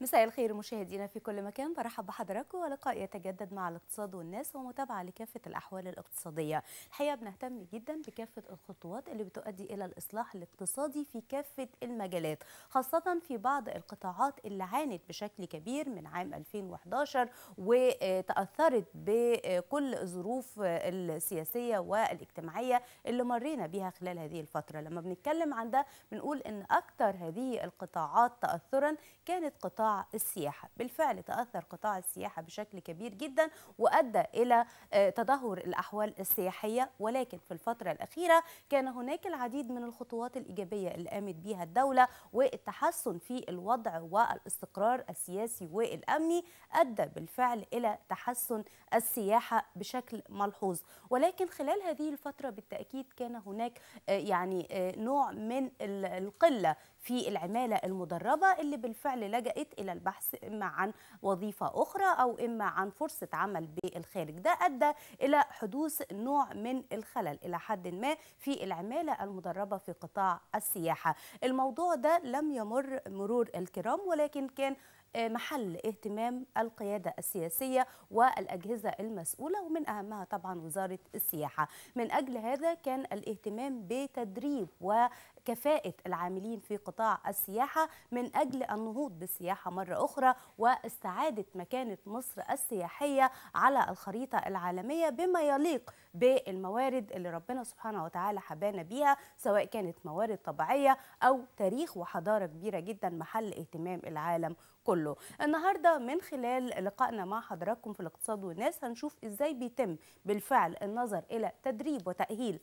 مساء الخير مشاهدينا في كل مكان برحب بحضراتكم ولقاء يتجدد مع الاقتصاد والناس ومتابعه لكافه الاحوال الاقتصاديه. الحقيقه بنهتم جدا بكافه الخطوات اللي بتؤدي الى الاصلاح الاقتصادي في كافه المجالات، خاصه في بعض القطاعات اللي عانت بشكل كبير من عام 2011 وتاثرت بكل الظروف السياسيه والاجتماعيه اللي مرينا بيها خلال هذه الفتره. لما بنتكلم عن ده بنقول ان اكثر هذه القطاعات تاثرا كانت قطاع السياحة بالفعل تأثر قطاع السياحة بشكل كبير جدا وأدى إلى آه، تدهور الأحوال السياحية ولكن في الفترة الأخيرة كان هناك العديد من الخطوات الإيجابية اللي قامت بها الدولة والتحسن في الوضع والاستقرار السياسي والأمني أدى بالفعل إلى تحسن السياحة بشكل ملحوظ ولكن خلال هذه الفترة بالتأكيد كان هناك آه، يعني آه، نوع من القلة في العمالة المدربة اللي بالفعل لجأت إلى البحث إما عن وظيفة أخرى أو إما عن فرصة عمل بالخارج ده أدى إلى حدوث نوع من الخلل إلى حد ما في العمالة المدربة في قطاع السياحة الموضوع ده لم يمر مرور الكرام ولكن كان آه، محل اهتمام القيادة السياسية والأجهزة المسؤولة ومن أهمها طبعا وزارة السياحة من أجل هذا كان الاهتمام بتدريب و كفاءة العاملين في قطاع السياحة من أجل النهوض بالسياحة مرة أخرى واستعادة مكانة مصر السياحية على الخريطة العالمية بما يليق بالموارد اللي ربنا سبحانه وتعالى حبانا بيها سواء كانت موارد طبيعية أو تاريخ وحضارة كبيرة جدا محل اهتمام العالم كله النهاردة من خلال لقائنا مع حضراتكم في الاقتصاد والناس هنشوف إزاي بيتم بالفعل النظر إلى تدريب وتأهيل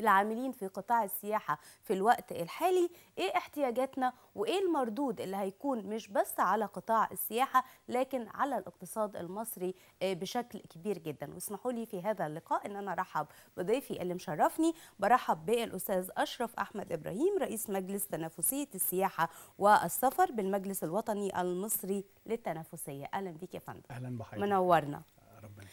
العاملين في قطاع السياحة في الوقت الحالي إيه احتياجاتنا وإيه المردود اللي هيكون مش بس على قطاع السياحة لكن على الاقتصاد المصري آه، بشكل كبير جدا واسمحوا لي في هذا اللقاء أن أنا أرحب بضيفي اللي مشرفني برحب بالأستاذ أشرف أحمد إبراهيم رئيس مجلس تنافسية السياحة والسفر بالمجلس الوطني المصري للتنافسية أهلا بيك يا فندم أهلا بحضرتك منورنا ربنا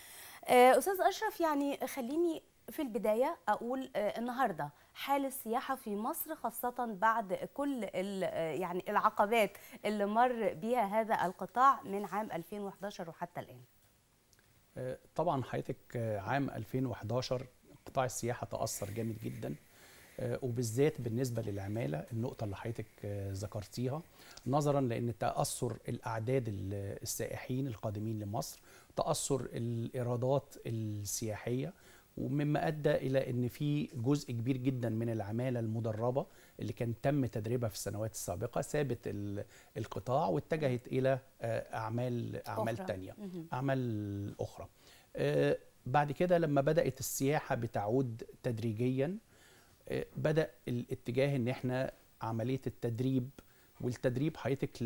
آه، أستاذ أشرف يعني خليني في البداية أقول آه، النهاردة حال السياحة في مصر خاصة بعد كل آه، يعني العقبات اللي مر بها هذا القطاع من عام 2011 وحتى الآن آه، طبعا حضرتك عام 2011 قطاع السياحة تأثر جامد جدا وبالذات بالنسبة للعمالة النقطة اللي حضرتك ذكرتيها نظرا لأن تأثر الأعداد السائحين القادمين لمصر تأثر الإيرادات السياحية ومما ادى الى ان في جزء كبير جدا من العماله المدربه اللي كان تم تدريبها في السنوات السابقه سابت القطاع واتجهت الى آه، اعمال اعمال ثانيه اعمال اخرى آه، بعد كده لما بدات السياحه بتعود تدريجيا آه، بدا الاتجاه ان احنا عمليه التدريب والتدريب حياتك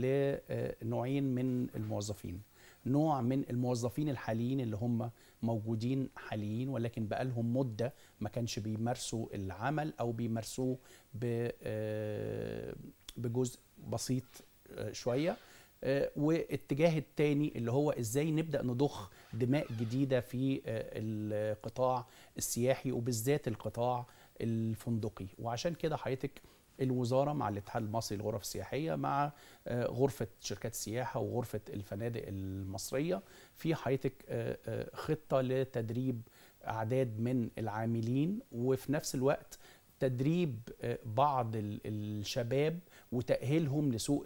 لنوعين من الموظفين نوع من الموظفين الحاليين اللي هم موجودين حاليين ولكن بقالهم مده ما كانش بيمارسوا العمل او بيمارسوه آه، بجزء بسيط آه، شويه آه، واتجاه التاني اللي هو ازاي نبدا نضخ دماء جديده في القطاع السياحي وبالذات القطاع الفندقي وعشان كده حضرتك الوزاره مع الاتحاد المصري للغرف السياحيه مع آه، غرفه شركات السياحه وغرفه الفنادق المصريه في حياتك آه، آه، خطه لتدريب اعداد من العاملين وفي نفس الوقت تدريب بعض الشباب وتاهيلهم لسوق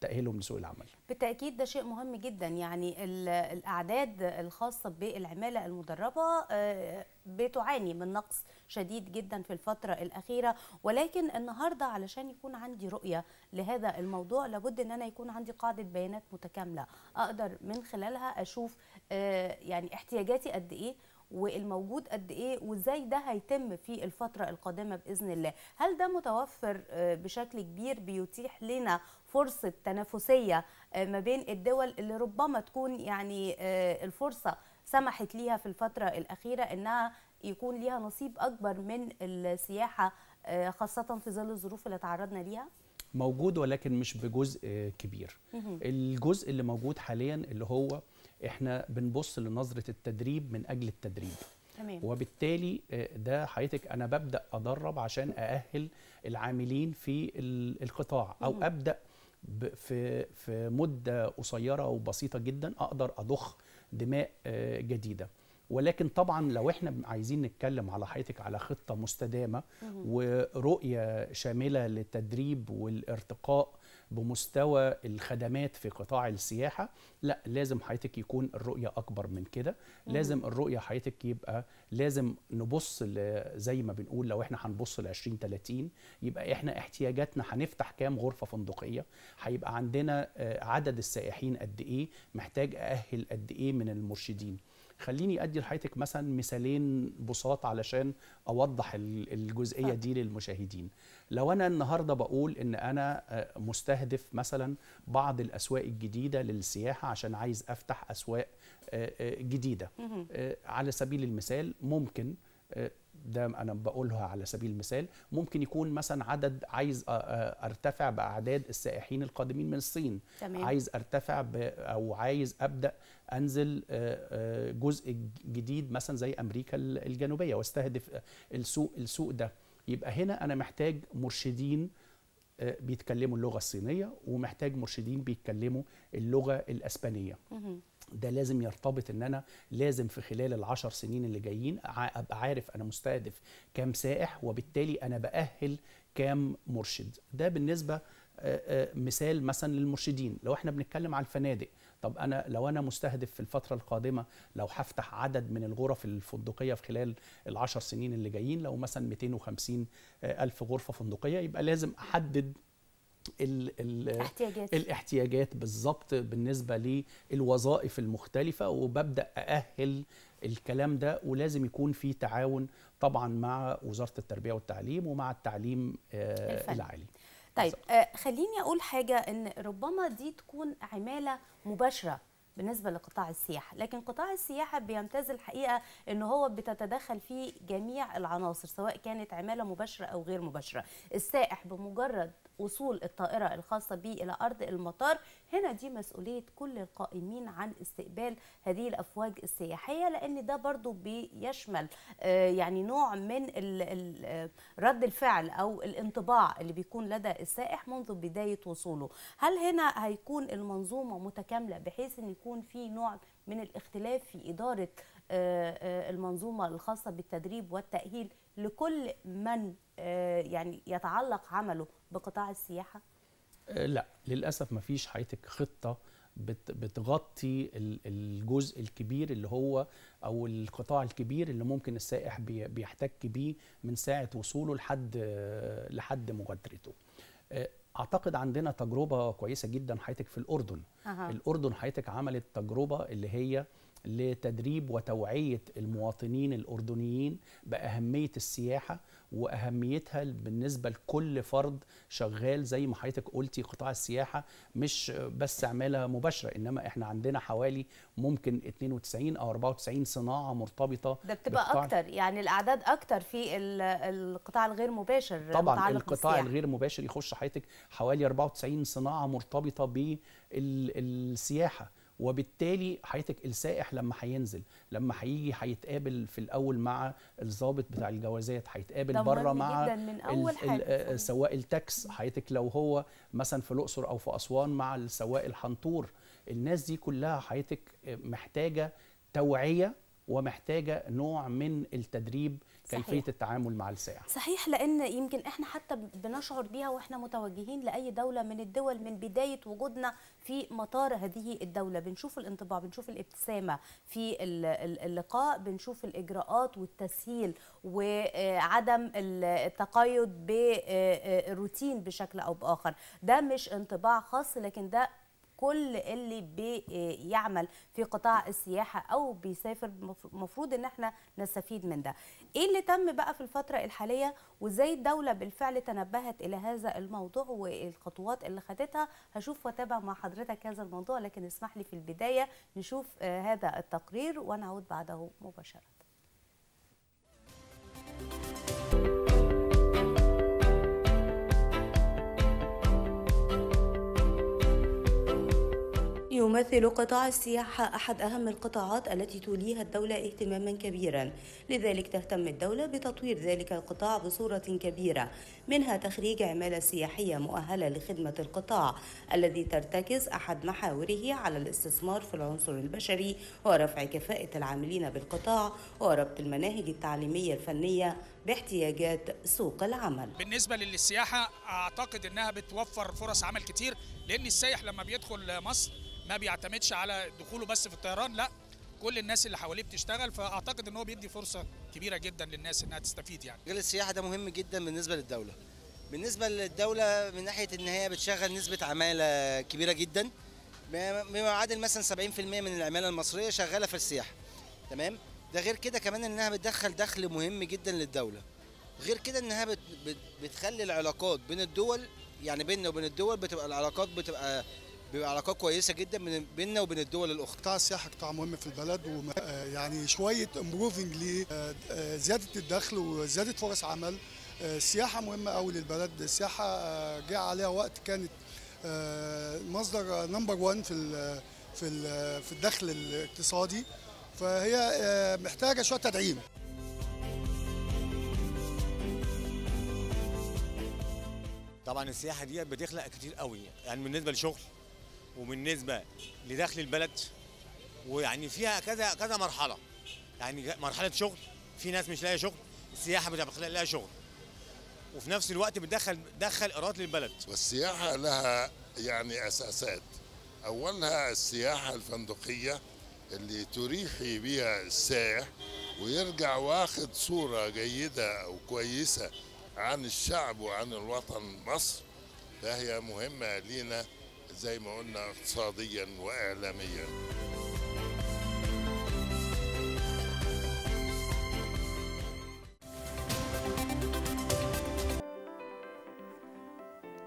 تاهيلهم لسوق العمل بالتاكيد ده شيء مهم جدا يعني الاعداد الخاصه بالعماله المدربه آه، بتعاني من نقص شديد جدا في الفترة الأخيرة ولكن النهاردة علشان يكون عندي رؤية لهذا الموضوع لابد أن أنا يكون عندي قاعدة بيانات متكاملة أقدر من خلالها أشوف آه، يعني احتياجاتي قد إيه والموجود قد ايه وازاي ده هيتم في الفتره القادمه باذن الله هل ده متوفر آه، بشكل كبير بيتيح لنا فرصه تنافسيه آه، ما بين الدول اللي ربما تكون يعني آه، الفرصه سمحت ليها في الفتره الاخيره انها يكون ليها نصيب اكبر من السياحه خاصه في ظل الظروف اللي تعرضنا ليها موجود ولكن مش بجزء كبير الجزء اللي موجود حاليا اللي هو احنا بنبص لنظره التدريب من اجل التدريب تمام. وبالتالي آه، ده حضرتك انا ببدا ادرب عشان ااهل العاملين في القطاع او مم. ابدا في في مده قصيره وبسيطه جدا اقدر اضخ دماء آه، جديده ولكن طبعا لو احنا عايزين نتكلم على حياتك على خطه مستدامه ورؤيه شامله للتدريب والارتقاء بمستوى الخدمات في قطاع السياحه لا لازم حياتك يكون الرؤيه اكبر من كده لازم الرؤيه حياتك يبقى لازم نبص زي ما بنقول لو احنا هنبص ل 20 30 يبقى احنا احتياجاتنا هنفتح كام غرفه فندقيه هيبقى عندنا آه، عدد السائحين قد ايه محتاج ااهل قد ايه من المرشدين خليني ادي لحضرتك مثلا مثالين بساط علشان اوضح الجزئيه دي للمشاهدين لو انا النهارده بقول ان انا آه، مستهدف مثلا بعض الاسواق الجديده للسياحه عشان عايز افتح اسواق آه، آه، جديده على سبيل المثال ممكن ده انا بقولها على سبيل المثال ممكن يكون مثلا عدد عايز ارتفع باعداد السائحين القادمين من الصين تمام. عايز ارتفع او عايز ابدا انزل جزء جديد مثلا زي امريكا الجنوبيه واستهدف السوق السوق ده يبقى هنا انا محتاج مرشدين بيتكلموا اللغه الصينيه ومحتاج مرشدين بيتكلموا اللغه الاسبانيه ده لازم يرتبط ان انا لازم في خلال العشر سنين اللي جايين ابقى عارف انا مستهدف كام سائح وبالتالي انا باهل كام مرشد ده بالنسبه مثال مثلا للمرشدين لو احنا بنتكلم على الفنادق طب انا لو انا مستهدف في الفتره القادمه لو هفتح عدد من الغرف الفندقيه في خلال العشر سنين اللي جايين لو مثلا 250 الف غرفه فندقيه يبقى لازم احدد ال ال الاحتياجات الاحتياجات بالظبط بالنسبه للوظائف المختلفه وببدا ااهل الكلام ده ولازم يكون في تعاون طبعا مع وزاره التربيه والتعليم ومع التعليم آه، الفن. العالي طيب آه خليني اقول حاجه ان ربما دي تكون عماله مباشره بالنسبه لقطاع السياحه لكن قطاع السياحه بيمتاز الحقيقه ان هو بتتدخل فيه جميع العناصر سواء كانت عماله مباشره او غير مباشره السائح بمجرد وصول الطائرة الخاصة به إلى أرض المطار هنا دي مسؤولية كل القائمين عن استقبال هذه الأفواج السياحية لأن ده برضو بيشمل آه، يعني نوع من آه، رد الفعل أو الانطباع اللي بيكون لدى السائح منذ بداية وصوله هل هنا هيكون المنظومة متكاملة بحيث أن يكون في نوع من الاختلاف في إدارة آه، المنظومة الخاصة بالتدريب والتأهيل لكل من يعني يتعلق عمله بقطاع السياحه آه، لا للاسف ما فيش حياتك خطه بتغطي الجزء الكبير اللي هو او القطاع الكبير اللي ممكن السائح بيحتك بيه من ساعه وصوله لحد لحد مغادرته آه، اعتقد عندنا تجربه كويسه جدا حياتك في الاردن أه. الاردن حياتك عملت تجربه اللي هي لتدريب وتوعية المواطنين الأردنيين بأهمية السياحة وأهميتها بالنسبة لكل فرد شغال زي ما حضرتك قلتي قطاع السياحة مش بس عمالة مباشرة إنما إحنا عندنا حوالي ممكن 92 أو 94 صناعة مرتبطة ده بتبقى أكتر يعني الأعداد أكتر في القطاع الغير مباشر طبعا القطاع الغير مباشر يخش حضرتك حوالي 94 صناعة مرتبطة بالسياحة وبالتالي حياتك السائح لما هينزل لما هيجي هيتقابل في الاول مع الضابط بتاع الجوازات هيتقابل بره مع آه، سواق التاكس حياتك لو هو مثلا في الاقصر او في اسوان مع السواق الحنطور الناس دي كلها حياتك محتاجه توعيه ومحتاجه نوع من التدريب صحيح. كيفيه التعامل مع السائح صحيح لان يمكن احنا حتى بنشعر بيها واحنا متوجهين لاي دوله من الدول من بدايه وجودنا في مطار هذه الدوله بنشوف الانطباع بنشوف الابتسامه في اللقاء بنشوف الاجراءات والتسهيل وعدم التقيد بالروتين آه، آه، بشكل او باخر ده مش انطباع خاص لكن ده كل اللي بيعمل آه، في قطاع السياحه او بيسافر المفروض ان احنا نستفيد من ده ايه اللي تم بقى في الفتره الحاليه وازاي الدوله بالفعل تنبهت الى هذا الموضوع والخطوات اللي خدتها هشوف وتابع مع حضرتك هذا الموضوع لكن اسمح لي في البدايه نشوف آه، هذا التقرير ونعود بعده مباشره Thank you. يمثل قطاع السياحة أحد أهم القطاعات التي توليها الدولة اهتماما كبيرا لذلك تهتم الدولة بتطوير ذلك القطاع بصورة كبيرة منها تخريج عمالة سياحية مؤهلة لخدمة القطاع الذي ترتكز أحد محاوره على الاستثمار في العنصر البشري ورفع كفاءة العاملين بالقطاع وربط المناهج التعليمية الفنية باحتياجات سوق العمل بالنسبة للسياحة أعتقد أنها بتوفر فرص عمل كتير لأن السائح لما بيدخل مصر ما بيعتمدش على دخوله بس في الطيران لا كل الناس اللي حواليه بتشتغل فاعتقد ان هو بيدي فرصه كبيره جدا للناس انها تستفيد يعني مجال السياحه ده مهم جدا بالنسبه للدوله بالنسبه للدوله من ناحيه ان هي بتشغل نسبه عماله كبيره جدا بما يعادل مثلا 70% من العماله المصريه شغاله في السياحه تمام ده غير كده كمان انها بتدخل دخل مهم جدا للدوله غير كده انها بتخلي العلاقات بين الدول يعني بيننا وبين الدول بتبقى العلاقات بتبقى بيبقى علاقات كويسه جدا من بيننا وبين الدول الاخرى قطاع السياحه قطاع مهم في البلد ويعني آه، شويه امبروفنج لزياده آه، آه، الدخل وزياده فرص عمل السياحه مهمه قوي للبلد السياحه جاء عليها وقت كانت مصدر نمبر 1 في في في الدخل الاقتصادي فهي محتاجه شويه تدعيم طبعا السياحه دي بتخلق كتير قوي يعني بالنسبه لشغل وبالنسبه لدخل البلد ويعني فيها كذا كذا مرحله يعني مرحله شغل في ناس مش لاقيه شغل السياحه مش لاقيه شغل وفي نفس الوقت بتدخل دخل ايرادات للبلد والسياحه لها يعني اساسات اولها السياحه الفندقيه اللي تريحي بها السائح ويرجع واخد صوره جيده او كويسه عن الشعب وعن الوطن مصر فهي مهمه لينا زي ما قلنا اقتصاديا وإعلاميا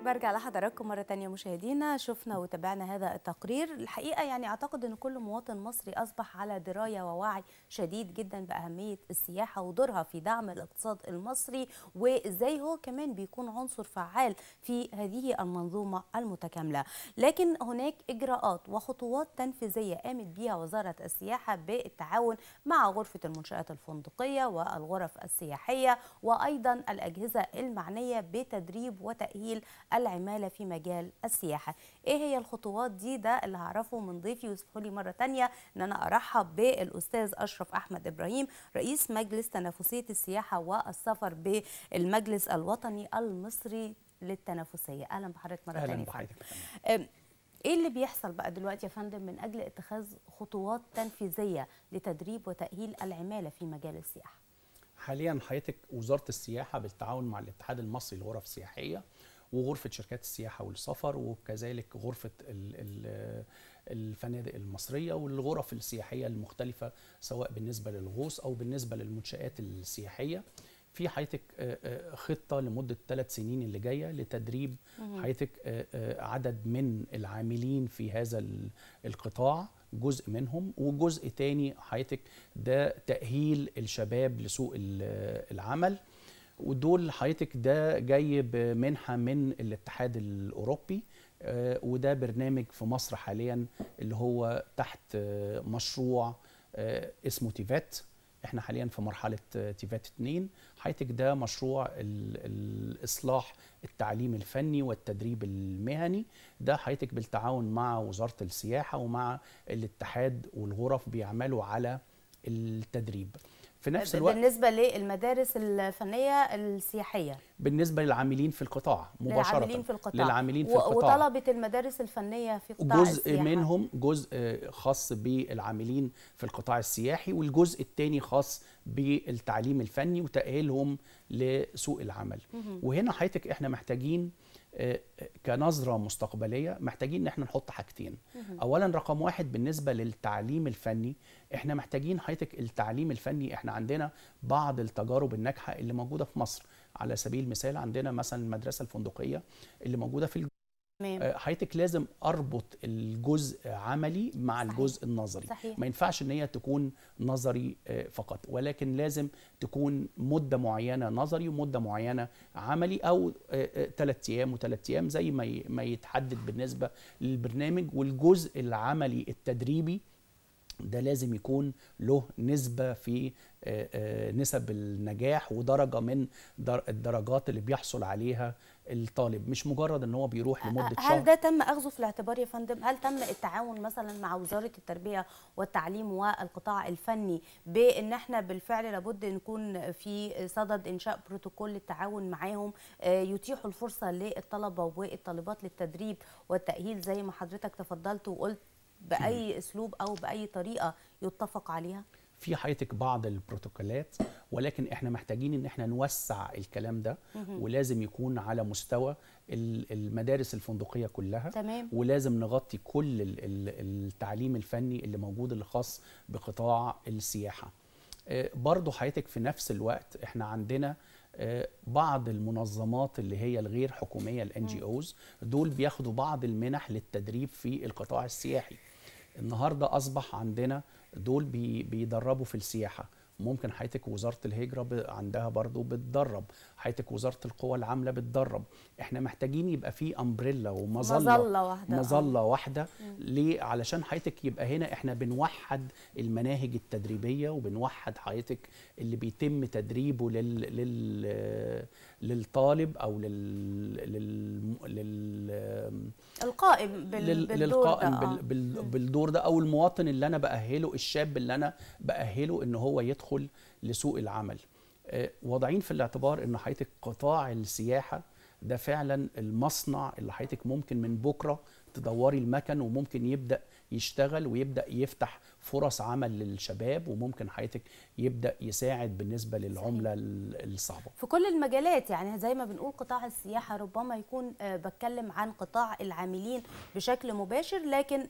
برجع لحضراتكم مرة تانية مشاهدينا شفنا وتابعنا هذا التقرير الحقيقة يعني أعتقد أن كل مواطن مصري أصبح على دراية ووعي شديد جدا بأهمية السياحة ودورها في دعم الاقتصاد المصري وإزاي هو كمان بيكون عنصر فعال في هذه المنظومة المتكاملة لكن هناك إجراءات وخطوات تنفيذية قامت بها وزارة السياحة بالتعاون مع غرفة المنشآت الفندقية والغرف السياحية وأيضا الأجهزة المعنية بتدريب وتأهيل العمالة في مجال السياحة إيه هي الخطوات دي ده اللي هعرفه من ضيفي واسمحوا لي مرة تانية أن أنا أرحب بالأستاذ أشرف أحمد إبراهيم رئيس مجلس تنافسية السياحة والسفر بالمجلس الوطني المصري للتنافسية أهلا بحضرتك مرة أهلا تانية ايه اللي بيحصل بقى دلوقتي يا فندم من اجل اتخاذ خطوات تنفيذيه لتدريب وتاهيل العماله في مجال السياحه حاليا حضرتك وزاره السياحه بالتعاون مع الاتحاد المصري للغرف السياحيه وغرفه شركات السياحه والسفر وكذلك غرفه الفنادق المصريه والغرف السياحيه المختلفه سواء بالنسبه للغوص او بالنسبه للمنشات السياحيه في حياتك خطه لمده ثلاث سنين اللي جايه لتدريب حياتك عدد من العاملين في هذا القطاع جزء منهم وجزء تاني حياتك ده تاهيل الشباب لسوق العمل ودول حضرتك ده جاي بمنحه من الاتحاد الاوروبي آه، وده برنامج في مصر حاليا اللي هو تحت آه، مشروع آه، اسمه تيفات احنا حاليا في مرحله تيفات 2 حياتك ده مشروع الاصلاح التعليم الفني والتدريب المهني ده حياتك بالتعاون مع وزاره السياحه ومع الاتحاد والغرف بيعملوا على التدريب في نفس الوقت بالنسبه للمدارس الفنيه السياحيه بالنسبه للعاملين في القطاع مباشره للعاملين في القطاع للعاملين في القطاع وطلبه المدارس الفنيه في قطاع جزء السياحة. منهم جزء خاص بالعاملين في القطاع السياحي والجزء الثاني خاص بالتعليم الفني وتاهيلهم لسوق العمل وهنا حضرتك احنا محتاجين آه، آه، كنظره مستقبليه محتاجين ان احنا نحط حاجتين اولا رقم واحد بالنسبه للتعليم الفني احنا محتاجين هايتك التعليم الفني احنا عندنا بعض التجارب الناجحه اللي موجوده في مصر على سبيل المثال عندنا مثلا المدرسه الفندقيه اللي موجوده في آه، حياتك لازم اربط الجزء عملي مع صحيح. الجزء النظري صحيح. ما ينفعش ان هي تكون نظري آه، فقط ولكن لازم تكون مده معينه نظري ومده معينه عملي او ثلاث آه، ايام وثلاث ايام زي ما يتحدد بالنسبه للبرنامج والجزء العملي التدريبي ده لازم يكون له نسبة في آه، آه، نسب النجاح ودرجة من الدرجات اللي بيحصل عليها الطالب مش مجرد ان هو بيروح لمده هل شهر هل ده تم اخذه في الاعتبار يا فندم هل تم التعاون مثلا مع وزاره التربيه والتعليم والقطاع الفني بان احنا بالفعل لابد نكون في صدد انشاء بروتوكول للتعاون معاهم آه، يتيحوا الفرصه للطلبه والطالبات للتدريب والتاهيل زي ما حضرتك تفضلت وقلت باي اسلوب او باي طريقه يتفق عليها في حياتك بعض البروتوكولات ولكن احنا محتاجين ان احنا نوسع الكلام ده ولازم يكون على مستوى المدارس الفندقيه كلها تمام. ولازم نغطي كل التعليم الفني اللي موجود اللي خاص بقطاع السياحه آه، برضه حياتك في نفس الوقت احنا عندنا آه، بعض المنظمات اللي هي الغير حكوميه الان جي اوز دول بياخدوا بعض المنح للتدريب في القطاع السياحي النهارده اصبح عندنا دول بي بيدربوا في السياحه ممكن حياتك وزاره الهجره عندها برضو بتدرب حياتك وزاره القوى العامله بتدرب احنا محتاجين يبقى في امبريلا ومظله مظله واحده مظله واحده ليه علشان حياتك يبقى هنا احنا بنوحد المناهج التدريبيه وبنوحد حياتك اللي بيتم تدريبه لل, لل... للطالب او لل, لل... لل... القائم بال... لل... بالدور للقائم ده. بال... آه. بال... بالدور ده او المواطن اللي انا باهله الشاب اللي انا باهله ان هو يدخل لسوق العمل آه، واضعين في الاعتبار ان حضرتك قطاع السياحه ده فعلا المصنع اللي حضرتك ممكن من بكره تدوري المكن وممكن يبدا يشتغل ويبدا يفتح فرص عمل للشباب وممكن حياتك يبدا يساعد بالنسبه للعمله الصعبه في كل المجالات يعني زي ما بنقول قطاع السياحه ربما يكون آه، بتكلم عن قطاع العاملين بشكل مباشر لكن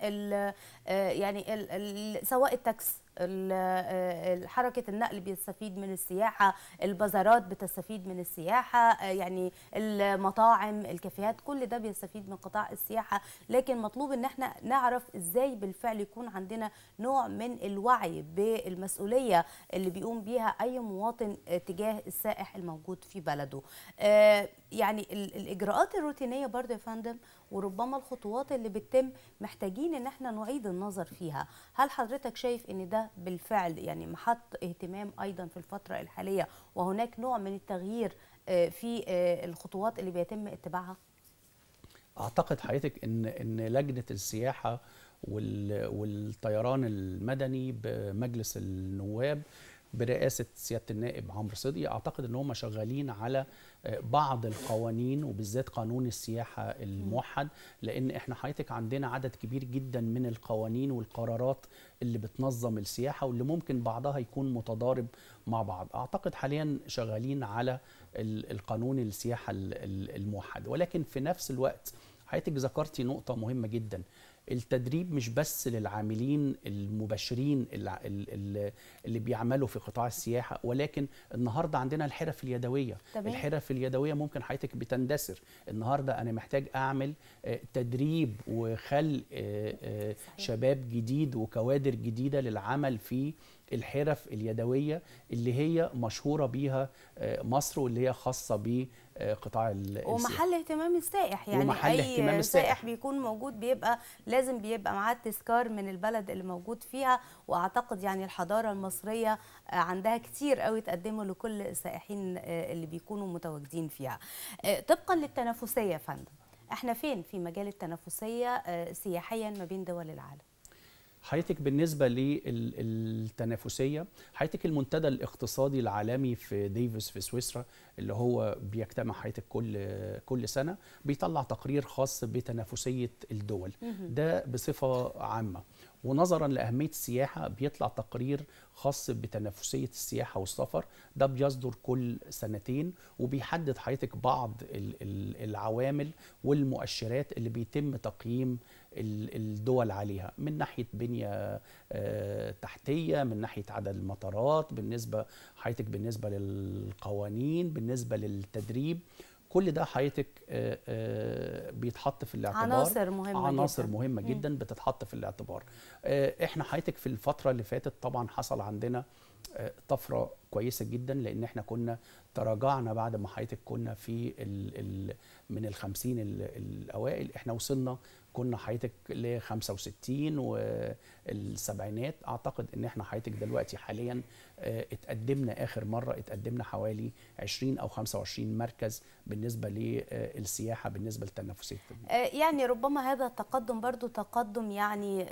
آه، يعني سواء التاكسي آه، حركه النقل بيستفيد من السياحه البازارات بتستفيد من السياحه آه، يعني المطاعم الكافيهات كل ده بيستفيد من قطاع السياحه لكن مطلوب ان احنا نعرف ازاي بالفعل يكون عندنا نوع من الوعي بالمسؤوليه اللي بيقوم بيها اي مواطن تجاه السائح الموجود في بلده آه، يعني الاجراءات الروتينيه برضه يا فندم وربما الخطوات اللي بتتم محتاجين ان احنا نعيد النظر فيها هل حضرتك شايف ان ده بالفعل يعني محط اهتمام ايضا في الفتره الحاليه وهناك نوع من التغيير آه، في آه، الخطوات اللي بيتم اتباعها اعتقد حضرتك ان ان لجنه السياحه والطيران المدني بمجلس النواب برئاسه سياده النائب عمرو صدقي اعتقد ان هم شغالين على بعض القوانين وبالذات قانون السياحة الموحد لأن إحنا حياتك عندنا عدد كبير جدا من القوانين والقرارات اللي بتنظم السياحة واللي ممكن بعضها يكون متضارب مع بعض أعتقد حاليا شغالين على القانون السياحة الموحد ولكن في نفس الوقت حياتك ذكرتي نقطة مهمة جدا التدريب مش بس للعاملين المباشرين اللي, اللي بيعملوا في قطاع السياحه ولكن النهارده عندنا الحرف اليدويه طبعا. الحرف اليدويه ممكن حياتك بتندثر النهارده انا محتاج اعمل آه، تدريب وخلق آه، آه، شباب جديد وكوادر جديده للعمل في الحرف اليدويه اللي هي مشهوره بيها مصر واللي هي خاصه بيه آه، قطاع ومحل اهتمام السائح يعني ومحل اي اهتمام السائح. سائح بيكون موجود بيبقى لازم بيبقى معاه تذكار من البلد اللي موجود فيها واعتقد يعني الحضاره المصريه عندها كتير قوي تقدمه لكل السائحين آه، اللي بيكونوا متواجدين فيها آه، طبقا للتنافسيه يا فندم احنا فين في مجال التنافسيه سياحيا ما بين دول العالم حياتك بالنسبه للتنافسيه حياتك المنتدى الاقتصادي العالمي في ديفيس في سويسرا اللي هو بيجتمع حياتك كل كل سنه بيطلع تقرير خاص بتنافسيه الدول ده بصفه عامه ونظرا لاهميه السياحه بيطلع تقرير خاص بتنافسيه السياحه والسفر ده بيصدر كل سنتين وبيحدد حضرتك بعض العوامل والمؤشرات اللي بيتم تقييم الدول عليها من ناحيه بنيه آه، تحتيه من ناحيه عدد المطارات بالنسبه حضرتك بالنسبه للقوانين بالنسبه للتدريب كل ده حياتك آه، آه، بيتحط في الاعتبار عناصر مهمه عناصر جداً. مهمه جدا بتتحط في الاعتبار آه، احنا حياتك في الفتره اللي فاتت طبعا حصل عندنا طفره كويسه جدا لان احنا كنا تراجعنا بعد ما حياتك كنا في الـ الـ من ال 50 الاوائل احنا وصلنا كنا حياتك ل 65 والسبعينات اعتقد ان احنا حياتك دلوقتي حاليا آه، اتقدمنا اخر مره اتقدمنا حوالي 20 او 25 مركز بالنسبه للسياحه آه، بالنسبه للتنافسيه آه، يعني ربما هذا التقدم برضو تقدم يعني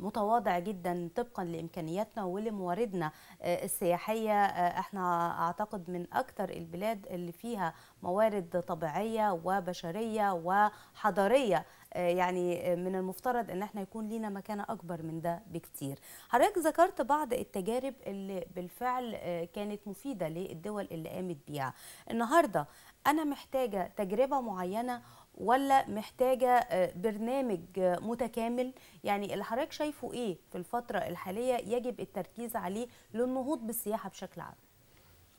متواضع جدا طبقا لامكانياتنا ولمواردنا السياحيه احنا اعتقد من اكثر البلاد اللي فيها موارد طبيعيه وبشريه وحضاريه آه، يعني آه، من المفترض ان احنا يكون لينا مكانه اكبر من ده بكتير حضرتك ذكرت بعض التجارب اللي بالفعل آه، كانت مفيده للدول اللي قامت بيها النهارده انا محتاجه تجربه معينه ولا محتاجة برنامج متكامل يعني اللي حضرتك شايفه ايه في الفترة الحالية يجب التركيز عليه للنهوض بالسياحة بشكل عام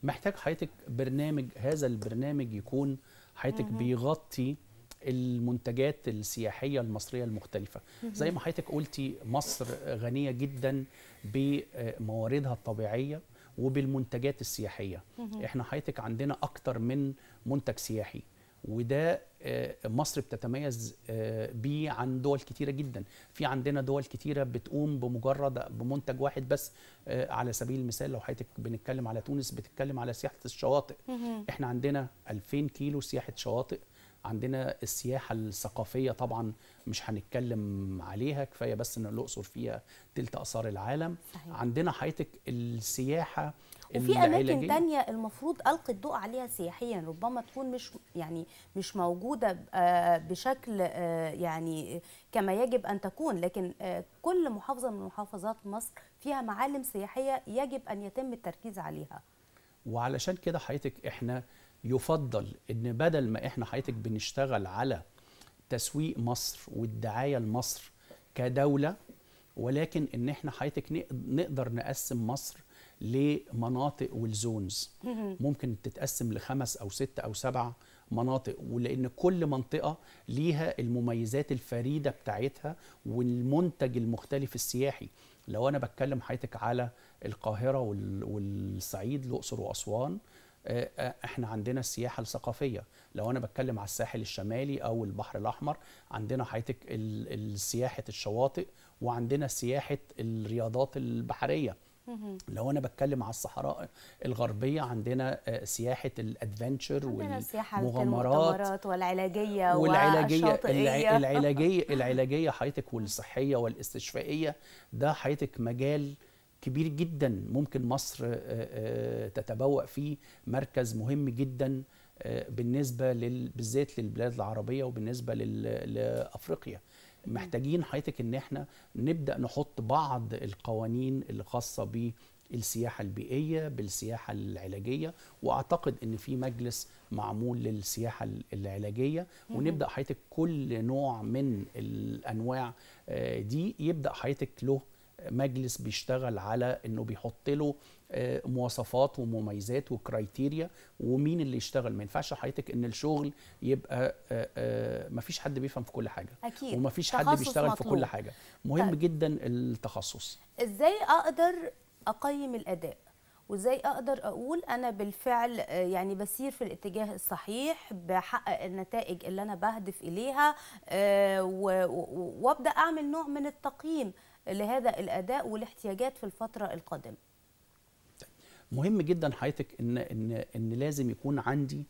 محتاج حياتك برنامج هذا البرنامج يكون حياتك بيغطي المنتجات السياحية المصرية المختلفة زي ما حضرتك قلتي مصر غنية جدا بمواردها الطبيعية وبالمنتجات السياحية احنا حضرتك عندنا أكتر من منتج سياحي وده آه، مصر بتتميز آه، بيه عن دول كتيره جدا في عندنا دول كتيره بتقوم بمجرد بمنتج واحد بس آه، على سبيل المثال لو حضرتك بنتكلم على تونس بتتكلم على سياحه الشواطئ احنا عندنا 2000 كيلو سياحه شواطئ عندنا السياحه الثقافيه طبعا مش هنتكلم عليها كفايه بس ان الاقصر فيها تلت اثار العالم صحيح. عندنا حياتك السياحه وفي اماكن تانية المفروض القي الضوء عليها سياحيا ربما تكون مش يعني مش موجوده آه، بشكل آه، يعني كما يجب ان تكون لكن آه، كل محافظه من محافظات مصر فيها معالم سياحيه يجب ان يتم التركيز عليها وعلشان كده حضرتك احنا يفضل ان بدل ما احنا حضرتك بنشتغل على تسويق مصر والدعايه لمصر كدوله ولكن ان احنا حضرتك نقدر نقسم مصر لمناطق والزونز ممكن تتقسم لخمس او ست او سبع مناطق ولان كل منطقه ليها المميزات الفريده بتاعتها والمنتج المختلف السياحي لو انا بتكلم حضرتك على القاهره والصعيد الاقصر واسوان آه، آه، احنا عندنا السياحه الثقافيه لو انا بتكلم على الساحل الشمالي او البحر الاحمر عندنا حياتك السياحة الشواطئ وعندنا سياحه الرياضات البحريه لو انا بتكلم على الصحراء الغربيه عندنا آه، سياحه الادفنتشر والمغامرات والعلاجيه والعلاجيه العلاجيه العلاجيه حياتك والصحيه والاستشفائيه ده حياتك مجال كبير جدا ممكن مصر آه، آه، تتبوأ فيه مركز مهم جدا آه، بالنسبة لل... بالذات للبلاد العربية وبالنسبة لل... لأفريقيا محتاجين حضرتك ان احنا نبدأ نحط بعض القوانين اللي خاصة بالسياحة البيئية بالسياحة العلاجية واعتقد ان في مجلس معمول للسياحة العلاجية ونبدأ حضرتك كل نوع من الانواع دي يبدأ حضرتك له مجلس بيشتغل على انه بيحط له آه، مواصفات ومميزات وكرايتيريا ومين اللي يشتغل ما ينفعش حضرتك ان الشغل يبقى آه، آه، ما فيش حد بيفهم في كل حاجه أكيد. وما فيش حد بيشتغل مطلوب. في كل حاجه مهم طيب. جدا التخصص ازاي اقدر اقيم الاداء وازاي اقدر اقول انا بالفعل يعني بسير في الاتجاه الصحيح بحقق النتائج اللي انا بهدف اليها وابدا اعمل نوع من التقييم لهذا الاداء والاحتياجات في الفتره القادمه مهم جدا حضرتك ان ان ان لازم يكون عندي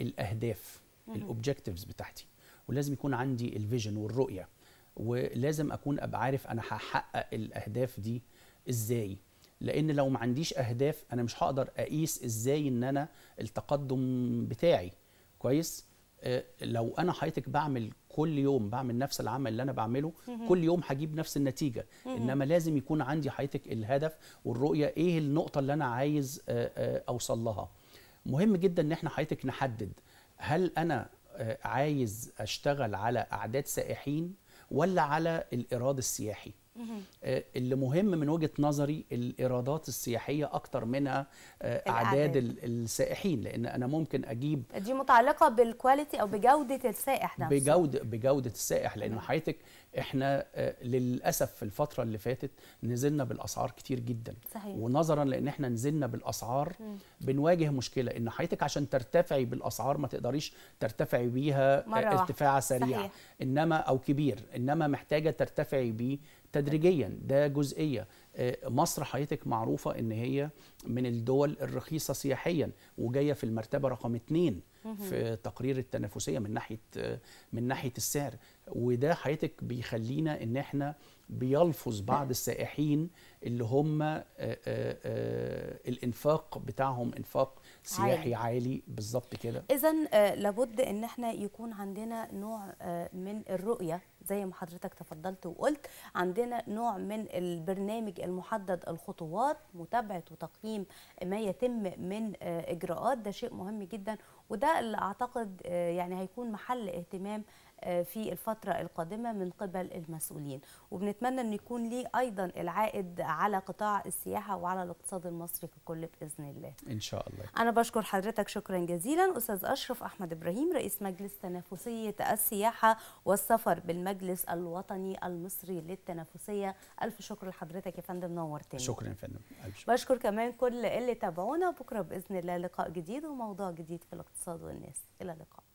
الاهداف الاوبجكتيفز بتاعتي ولازم يكون عندي الفيجن والرؤيه ولازم اكون ابقى عارف انا هحقق الاهداف دي ازاي لان لو ما عنديش اهداف انا مش هقدر اقيس ازاي ان انا التقدم بتاعي كويس آه، لو انا حضرتك بعمل كل يوم بعمل نفس العمل اللي انا بعمله كل يوم هجيب نفس النتيجه انما لازم يكون عندي حياتك الهدف والرؤيه ايه النقطه اللي انا عايز آه، آه، اوصل لها مهم جدا ان احنا حياتك نحدد هل انا آه، عايز اشتغل على اعداد سائحين ولا على الايراد السياحي آه، اللي مهم من وجهه نظري الايرادات السياحيه اكتر منها آه، اعداد السائحين لان انا ممكن اجيب دي متعلقه بالكواليتي او بجوده السائح نفسه بجوده بجوده السائح لان حضرتك احنا آه، للاسف في الفتره اللي فاتت نزلنا بالاسعار كتير جدا صحيح. ونظرا لان احنا نزلنا بالاسعار بنواجه مشكله ان حضرتك عشان ترتفعي بالاسعار ما تقدريش ترتفعي بيها ارتفاع سريع صحيح. انما او كبير انما محتاجه ترتفعي بيه تدريجيا ده جزئيه آه، مصر حياتك معروفه ان هي من الدول الرخيصه سياحيا وجايه في المرتبه رقم اثنين في تقرير التنافسيه من ناحيه آه، من ناحيه السعر وده حياتك بيخلينا ان احنا بيلفظ بعض السائحين اللي هم آه، الانفاق بتاعهم انفاق سياحي عالي, عالي بالظبط كده اذا لابد ان احنا يكون عندنا نوع من الرؤيه زي ما حضرتك تفضلت وقلت عندنا نوع من البرنامج المحدد الخطوات متابعه وتقييم ما يتم من آه، اجراءات ده شيء مهم جدا وده اللي اعتقد آه، يعني هيكون محل اهتمام آه، في الفترة القادمة من قبل المسؤولين وبنتمنى أن يكون لي أيضا العائد على قطاع السياحة وعلى الاقتصاد المصري ككل بإذن الله إن شاء الله أنا بشكر حضرتك شكرا جزيلا أستاذ أشرف أحمد إبراهيم رئيس مجلس تنافسية السياحة والسفر بالمجلس الوطني المصري للتنافسية ألف شكر لحضرتك يا فندم نورتني شكرا يا فندم بشكر كمان كل اللي تابعونا بكرة بإذن الله لقاء جديد وموضوع جديد في الاقتصاد والناس إلى اللقاء